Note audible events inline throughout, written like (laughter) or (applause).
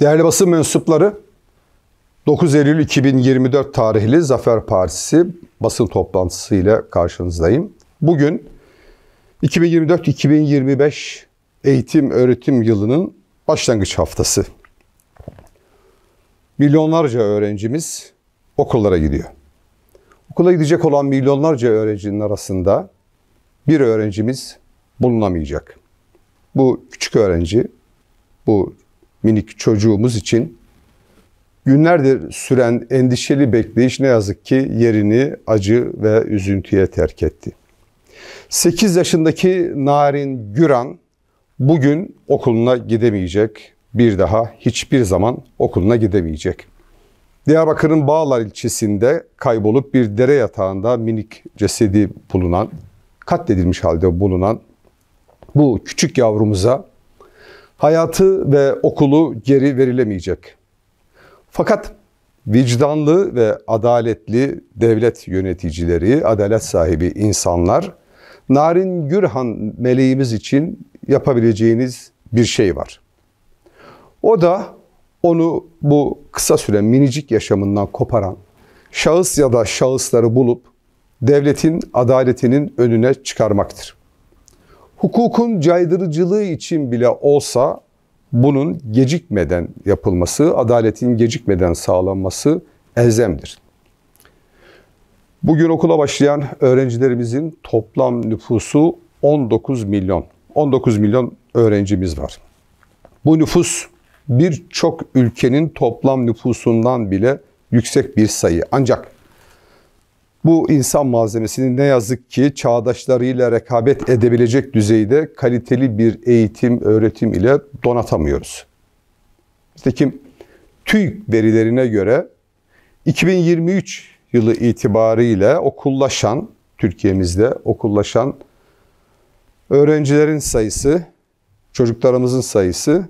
Değerli basın mensupları, 9 Eylül 2024 tarihli Zafer Partisi basın toplantısıyla karşınızdayım. Bugün 2024-2025 eğitim öğretim yılının başlangıç haftası. Milyonlarca öğrencimiz okullara gidiyor. Okula gidecek olan milyonlarca öğrencinin arasında bir öğrencimiz bulunamayacak. Bu küçük öğrenci, bu minik çocuğumuz için günlerdir süren endişeli bekleyiş ne yazık ki yerini acı ve üzüntüye terk etti. 8 yaşındaki Narin Güran bugün okuluna gidemeyecek. Bir daha hiçbir zaman okuluna gidemeyecek. Diyarbakır'ın Bağlar ilçesinde kaybolup bir dere yatağında minik cesedi bulunan, katledilmiş halde bulunan bu küçük yavrumuza hayatı ve okulu geri verilemeyecek. Fakat vicdanlı ve adaletli devlet yöneticileri, adalet sahibi insanlar Narin Gürhan meleğimiz için yapabileceğiniz bir şey var. O da onu bu kısa süre minicik yaşamından koparan şahıs ya da şahısları bulup devletin adaletinin önüne çıkarmaktır hukukun caydırıcılığı için bile olsa bunun gecikmeden yapılması, adaletin gecikmeden sağlanması elzemdir. Bugün okula başlayan öğrencilerimizin toplam nüfusu 19 milyon. 19 milyon öğrencimiz var. Bu nüfus birçok ülkenin toplam nüfusundan bile yüksek bir sayı. Ancak bu insan malzemesini ne yazık ki çağdaşlarıyla rekabet edebilecek düzeyde kaliteli bir eğitim, öğretim ile donatamıyoruz. kim TÜİK verilerine göre 2023 yılı itibariyle okullaşan, Türkiye'mizde okullaşan öğrencilerin sayısı, çocuklarımızın sayısı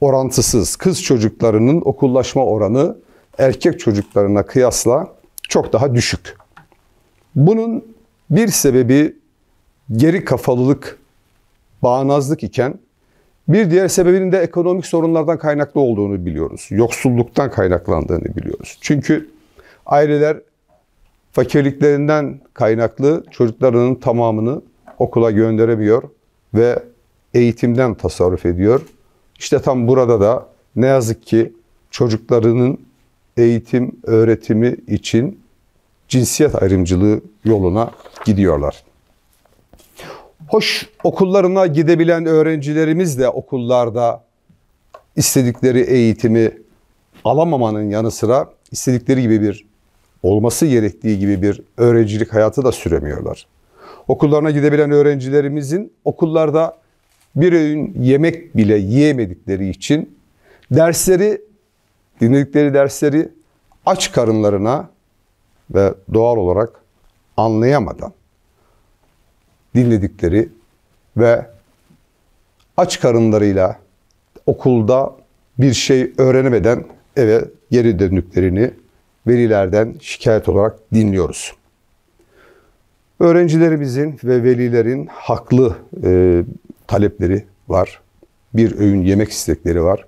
orantısız. Kız çocuklarının okullaşma oranı erkek çocuklarına kıyasla çok daha düşük. Bunun bir sebebi geri kafalılık, bağnazlık iken bir diğer sebebinin de ekonomik sorunlardan kaynaklı olduğunu biliyoruz. Yoksulluktan kaynaklandığını biliyoruz. Çünkü aileler fakirliklerinden kaynaklı çocuklarının tamamını okula gönderemiyor ve eğitimden tasarruf ediyor. İşte tam burada da ne yazık ki çocuklarının eğitim, öğretimi için cinsiyet ayrımcılığı yoluna gidiyorlar. Hoş okullarına gidebilen öğrencilerimiz de okullarda istedikleri eğitimi alamamanın yanı sıra istedikleri gibi bir olması gerektiği gibi bir öğrencilik hayatı da süremiyorlar. Okullarına gidebilen öğrencilerimizin okullarda bir öğün yemek bile yiyemedikleri için dersleri, dinledikleri dersleri aç karınlarına ve doğal olarak anlayamadan dinledikleri ve aç karınlarıyla okulda bir şey öğrenemeden eve geri döndüklerini velilerden şikayet olarak dinliyoruz. Öğrencilerimizin ve velilerin haklı e, talepleri var. Bir öğün yemek istekleri var.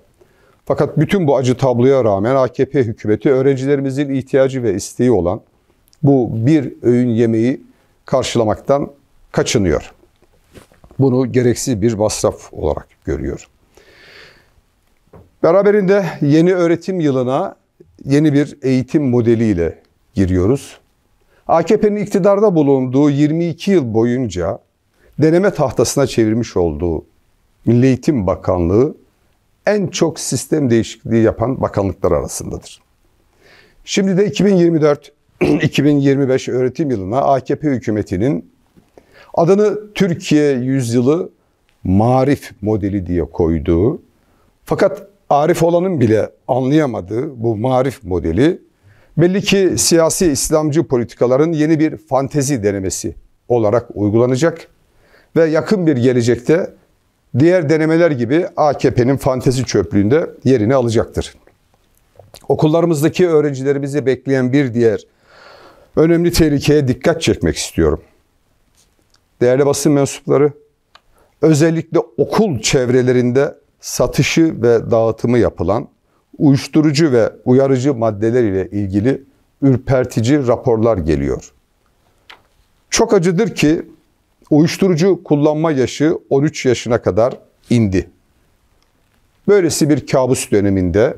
Fakat bütün bu acı tabloya rağmen AKP hükümeti öğrencilerimizin ihtiyacı ve isteği olan bu bir öğün yemeği karşılamaktan kaçınıyor. Bunu gereksiz bir masraf olarak görüyor. Beraberinde yeni öğretim yılına yeni bir eğitim modeliyle giriyoruz. AKP'nin iktidarda bulunduğu 22 yıl boyunca deneme tahtasına çevirmiş olduğu Milli Eğitim Bakanlığı en çok sistem değişikliği yapan bakanlıklar arasındadır. Şimdi de 2024-2025 (clears throat) öğretim yılına AKP hükümetinin adını Türkiye Yüzyılı Marif modeli diye koyduğu fakat arif olanın bile anlayamadığı bu marif modeli belli ki siyasi İslamcı politikaların yeni bir fantezi denemesi olarak uygulanacak ve yakın bir gelecekte diğer denemeler gibi AKP'nin fantezi çöplüğünde yerini alacaktır. Okullarımızdaki öğrencilerimizi bekleyen bir diğer önemli tehlikeye dikkat çekmek istiyorum. Değerli basın mensupları, özellikle okul çevrelerinde satışı ve dağıtımı yapılan uyuşturucu ve uyarıcı maddeler ile ilgili ürpertici raporlar geliyor. Çok acıdır ki uyuşturucu kullanma yaşı 13 yaşına kadar indi. Böylesi bir kabus döneminde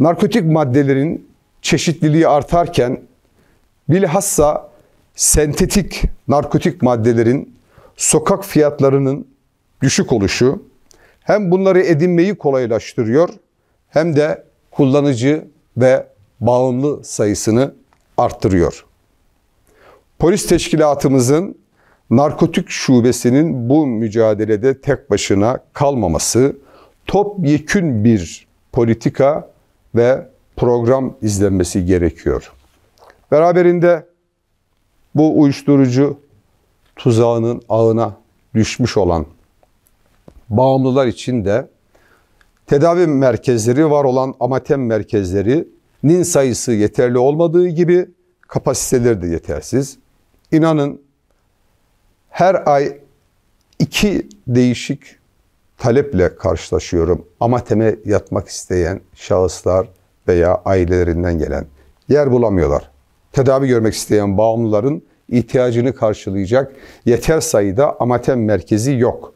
narkotik maddelerin çeşitliliği artarken bilhassa sentetik narkotik maddelerin sokak fiyatlarının düşük oluşu hem bunları edinmeyi kolaylaştırıyor hem de kullanıcı ve bağımlı sayısını arttırıyor. Polis teşkilatımızın narkotik şubesinin bu mücadelede tek başına kalmaması, topyekün bir politika ve program izlenmesi gerekiyor. Beraberinde bu uyuşturucu tuzağının ağına düşmüş olan bağımlılar için de tedavi merkezleri var olan amatem merkezleri nin sayısı yeterli olmadığı gibi kapasiteleri de yetersiz. İnanın her ay iki değişik taleple karşılaşıyorum. Amateme yatmak isteyen şahıslar veya ailelerinden gelen yer bulamıyorlar. Tedavi görmek isteyen bağımlıların ihtiyacını karşılayacak yeter sayıda amatem merkezi yok.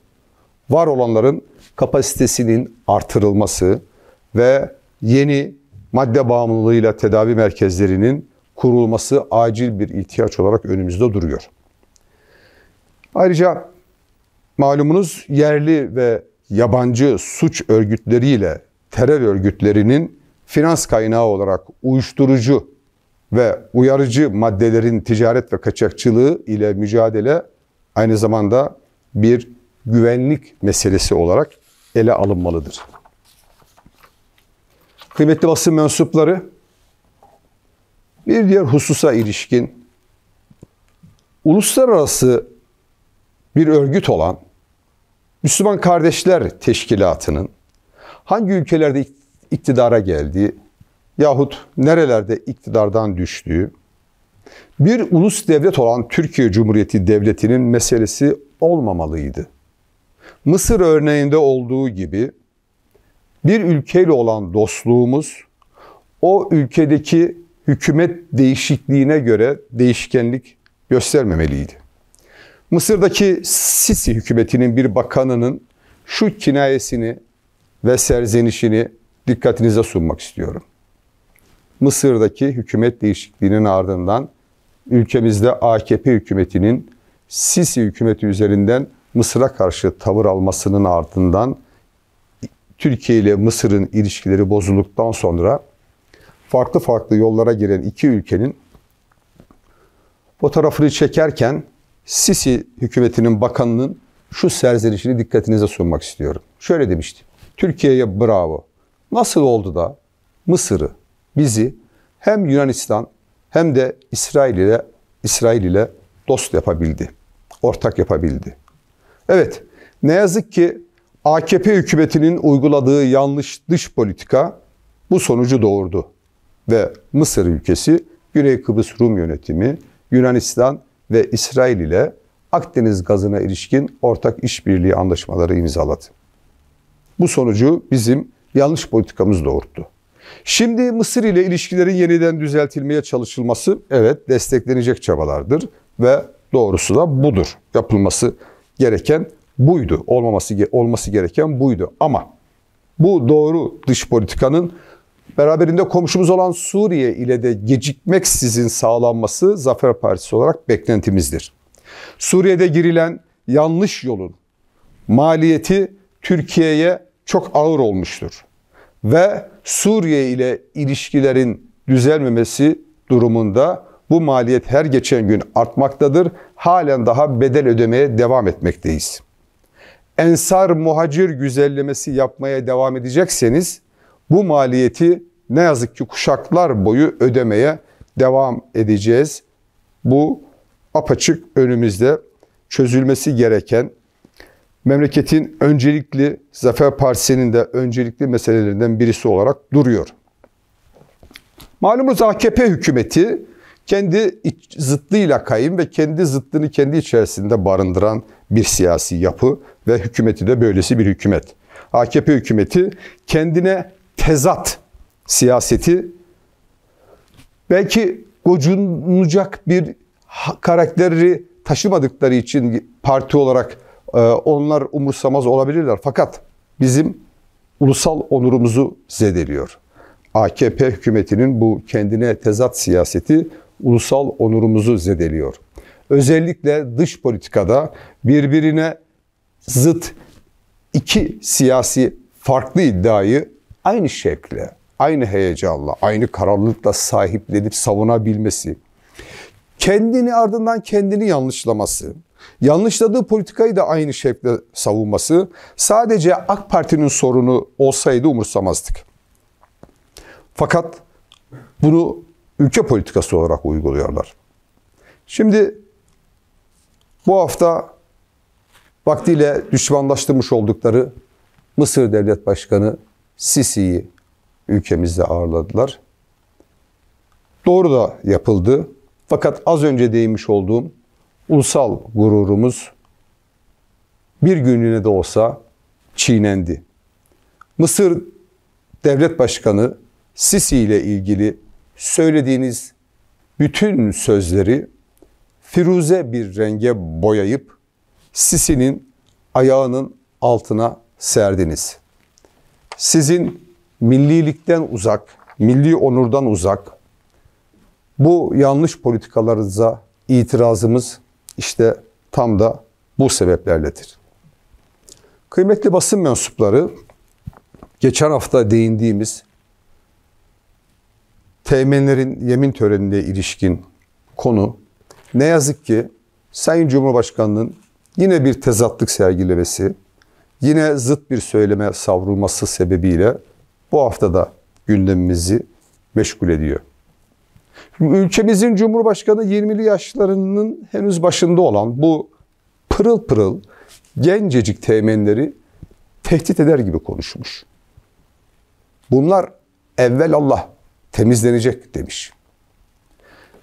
Var olanların kapasitesinin artırılması ve yeni madde bağımlılığıyla tedavi merkezlerinin kurulması acil bir ihtiyaç olarak önümüzde duruyor. Ayrıca malumunuz yerli ve yabancı suç örgütleriyle terör örgütlerinin finans kaynağı olarak uyuşturucu ve uyarıcı maddelerin ticaret ve kaçakçılığı ile mücadele aynı zamanda bir güvenlik meselesi olarak ele alınmalıdır. Kıymetli basın mensupları, bir diğer hususa ilişkin uluslararası bir örgüt olan Müslüman Kardeşler Teşkilatı'nın hangi ülkelerde iktidara geldiği yahut nerelerde iktidardan düştüğü, bir ulus devlet olan Türkiye Cumhuriyeti Devleti'nin meselesi olmamalıydı. Mısır örneğinde olduğu gibi bir ülkeyle olan dostluğumuz o ülkedeki hükümet değişikliğine göre değişkenlik göstermemeliydi. Mısır'daki Sisi hükümetinin bir bakanının şu kinayesini ve serzenişini dikkatinize sunmak istiyorum. Mısır'daki hükümet değişikliğinin ardından ülkemizde AKP hükümetinin Sisi hükümeti üzerinden Mısır'a karşı tavır almasının ardından Türkiye ile Mısır'ın ilişkileri bozulduktan sonra farklı farklı yollara giren iki ülkenin fotoğrafını çekerken Sisi hükümetinin bakanının şu serzenişini dikkatinize sunmak istiyorum. Şöyle demişti. Türkiye'ye bravo. Nasıl oldu da Mısır'ı, bizi hem Yunanistan hem de İsrail ile İsrail ile dost yapabildi. Ortak yapabildi. Evet, ne yazık ki AKP hükümetinin uyguladığı yanlış dış politika bu sonucu doğurdu. Ve Mısır ülkesi, Güney Kıbrıs Rum yönetimi, Yunanistan ve İsrail ile Akdeniz gazına ilişkin ortak işbirliği anlaşmaları imzaladı. Bu sonucu bizim yanlış politikamız doğurttu. Şimdi Mısır ile ilişkilerin yeniden düzeltilmeye çalışılması evet desteklenecek çabalardır ve doğrusu da budur. Yapılması gereken buydu. Olmaması olması gereken buydu ama bu doğru dış politikanın Beraberinde komşumuz olan Suriye ile de gecikmeksizin sağlanması Zafer Partisi olarak beklentimizdir. Suriye'de girilen yanlış yolun maliyeti Türkiye'ye çok ağır olmuştur ve Suriye ile ilişkilerin düzelmemesi durumunda bu maliyet her geçen gün artmaktadır. Halen daha bedel ödemeye devam etmekteyiz. Ensar muhacir güzellemesi yapmaya devam edecekseniz bu maliyeti ne yazık ki kuşaklar boyu ödemeye devam edeceğiz. Bu apaçık önümüzde çözülmesi gereken memleketin öncelikli Zafer Partisi'nin de öncelikli meselelerinden birisi olarak duruyor. Malumuz AKP hükümeti kendi zıttıyla kayın ve kendi zıttını kendi içerisinde barındıran bir siyasi yapı ve hükümeti de böylesi bir hükümet. AKP hükümeti kendine tezat siyaseti belki gocunacak bir karakteri taşımadıkları için parti olarak e, onlar umursamaz olabilirler. Fakat bizim ulusal onurumuzu zedeliyor. AKP hükümetinin bu kendine tezat siyaseti ulusal onurumuzu zedeliyor. Özellikle dış politikada birbirine zıt iki siyasi farklı iddiayı aynı şekle, aynı heyecanla, aynı kararlılıkla sahiplenip savunabilmesi, kendini ardından kendini yanlışlaması, yanlışladığı politikayı da aynı şekle savunması sadece AK Parti'nin sorunu olsaydı umursamazdık. Fakat bunu ülke politikası olarak uyguluyorlar. Şimdi bu hafta vaktiyle düşmanlaştırmış oldukları Mısır Devlet Başkanı Sisi'yi ülkemizde ağırladılar. Doğru da yapıldı. Fakat az önce değinmiş olduğum ulusal gururumuz bir günlüğüne de olsa çiğnendi. Mısır Devlet Başkanı Sisi ile ilgili söylediğiniz bütün sözleri firuze bir renge boyayıp Sisi'nin ayağının altına serdiniz sizin millilikten uzak, milli onurdan uzak bu yanlış politikalarınıza itirazımız işte tam da bu sebeplerledir. Kıymetli basın mensupları geçen hafta değindiğimiz teğmenlerin yemin törenine ilişkin konu ne yazık ki Sayın Cumhurbaşkanı'nın yine bir tezatlık sergilemesi, Yine zıt bir söyleme savrulması sebebiyle bu haftada gündemimizi meşgul ediyor. Ülkemizin Cumhurbaşkanı 20'li yaşlarının henüz başında olan bu pırıl pırıl gencecik temenleri tehdit eder gibi konuşmuş. Bunlar evvel Allah temizlenecek demiş.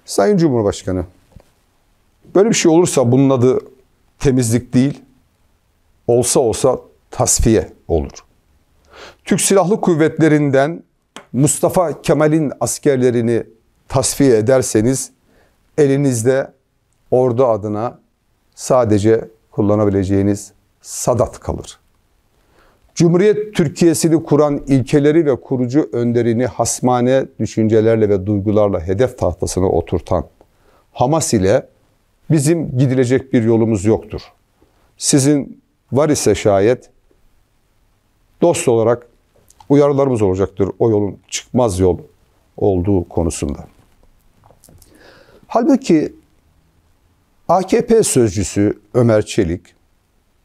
Sayın Cumhurbaşkanı, böyle bir şey olursa bunun adı temizlik değil, olsa olsa tasfiye olur. Türk Silahlı Kuvvetlerinden Mustafa Kemal'in askerlerini tasfiye ederseniz elinizde ordu adına sadece kullanabileceğiniz sadat kalır. Cumhuriyet Türkiye'sini kuran ilkeleri ve kurucu önderini hasmane düşüncelerle ve duygularla hedef tahtasına oturtan Hamas ile bizim gidilecek bir yolumuz yoktur. Sizin var ise şayet dost olarak uyarılarımız olacaktır o yolun çıkmaz yol olduğu konusunda. Halbuki AKP sözcüsü Ömer Çelik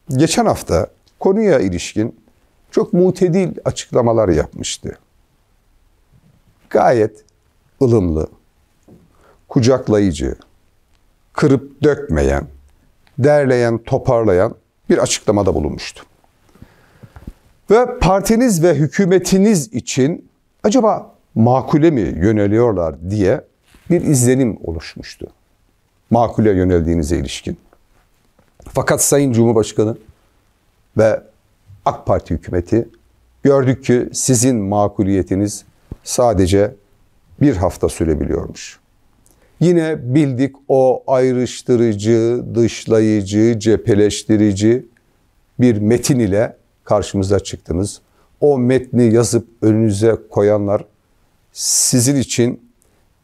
geçen hafta konuya ilişkin çok mutedil açıklamalar yapmıştı. Gayet ılımlı, kucaklayıcı, kırıp dökmeyen, derleyen, toparlayan bir açıklamada bulunmuştu. Ve partiniz ve hükümetiniz için acaba makule mi yöneliyorlar diye bir izlenim oluşmuştu. Makule yöneldiğinize ilişkin. Fakat Sayın Cumhurbaşkanı ve AK Parti hükümeti gördük ki sizin makuliyetiniz sadece bir hafta sürebiliyormuş. Yine bildik o ayrıştırıcı, dışlayıcı, cepheleştirici bir metin ile karşımıza çıktınız. O metni yazıp önünüze koyanlar sizin için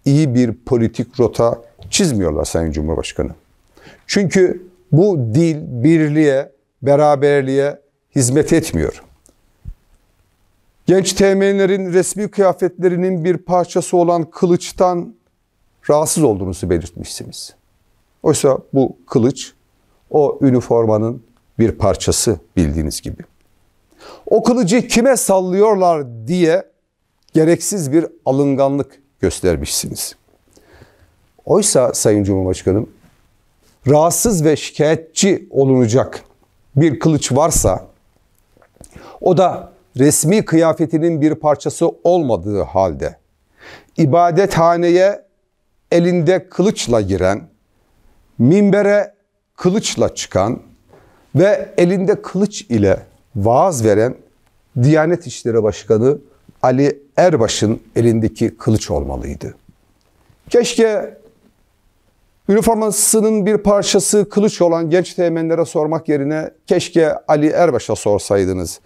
iyi bir politik rota çizmiyorlar Sayın Cumhurbaşkanı. Çünkü bu dil birliğe, beraberliğe hizmet etmiyor. Genç temenlerin resmi kıyafetlerinin bir parçası olan kılıçtan rahatsız olduğunuzu belirtmişsiniz. Oysa bu kılıç o üniformanın bir parçası bildiğiniz gibi o kılıcı kime sallıyorlar diye gereksiz bir alınganlık göstermişsiniz. Oysa Sayın Cumhurbaşkanım rahatsız ve şikayetçi olunacak bir kılıç varsa o da resmi kıyafetinin bir parçası olmadığı halde ibadethaneye elinde kılıçla giren, minbere kılıçla çıkan ve elinde kılıç ile vaaz veren Diyanet İşleri Başkanı Ali Erbaş'ın elindeki kılıç olmalıydı. Keşke üniformasının bir parçası kılıç olan genç teğmenlere sormak yerine keşke Ali Erbaş'a sorsaydınız.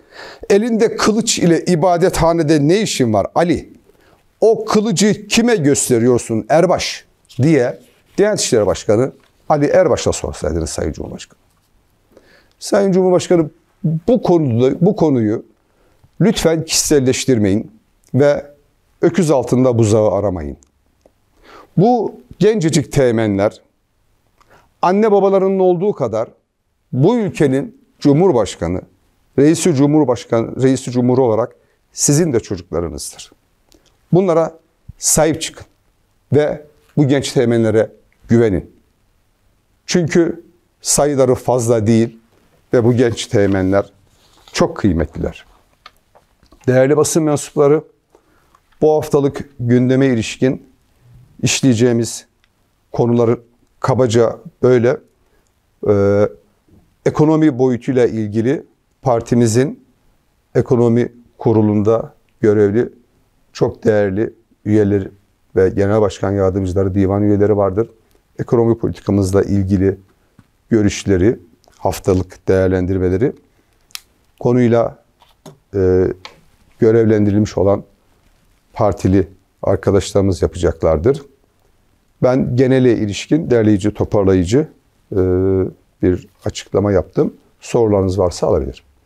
Elinde kılıç ile ibadethanede ne işin var Ali? O kılıcı kime gösteriyorsun Erbaş diye Diyanet İşleri Başkanı Ali Erbaş'a sorsaydınız Sayın Cumhurbaşkanı. Sayın Cumhurbaşkanı bu konuda bu konuyu lütfen kişiselleştirmeyin ve öküz altında buzağı aramayın. Bu gencecik teğmenler anne babalarının olduğu kadar bu ülkenin Cumhurbaşkanı, reisi Cumhurbaşkanı, reisi Cumhur olarak sizin de çocuklarınızdır. Bunlara sahip çıkın ve bu genç teğmenlere güvenin. Çünkü sayıları fazla değil, ve bu genç teğmenler çok kıymetliler. Değerli basın mensupları, bu haftalık gündeme ilişkin işleyeceğimiz konuları kabaca böyle. Ee, ekonomi boyutuyla ilgili partimizin ekonomi kurulunda görevli çok değerli üyeleri ve genel başkan yardımcıları, divan üyeleri vardır. Ekonomi politikamızla ilgili görüşleri, haftalık değerlendirmeleri konuyla e, görevlendirilmiş olan partili arkadaşlarımız yapacaklardır. Ben genele ilişkin derleyici, toparlayıcı e, bir açıklama yaptım. Sorularınız varsa alabilirim.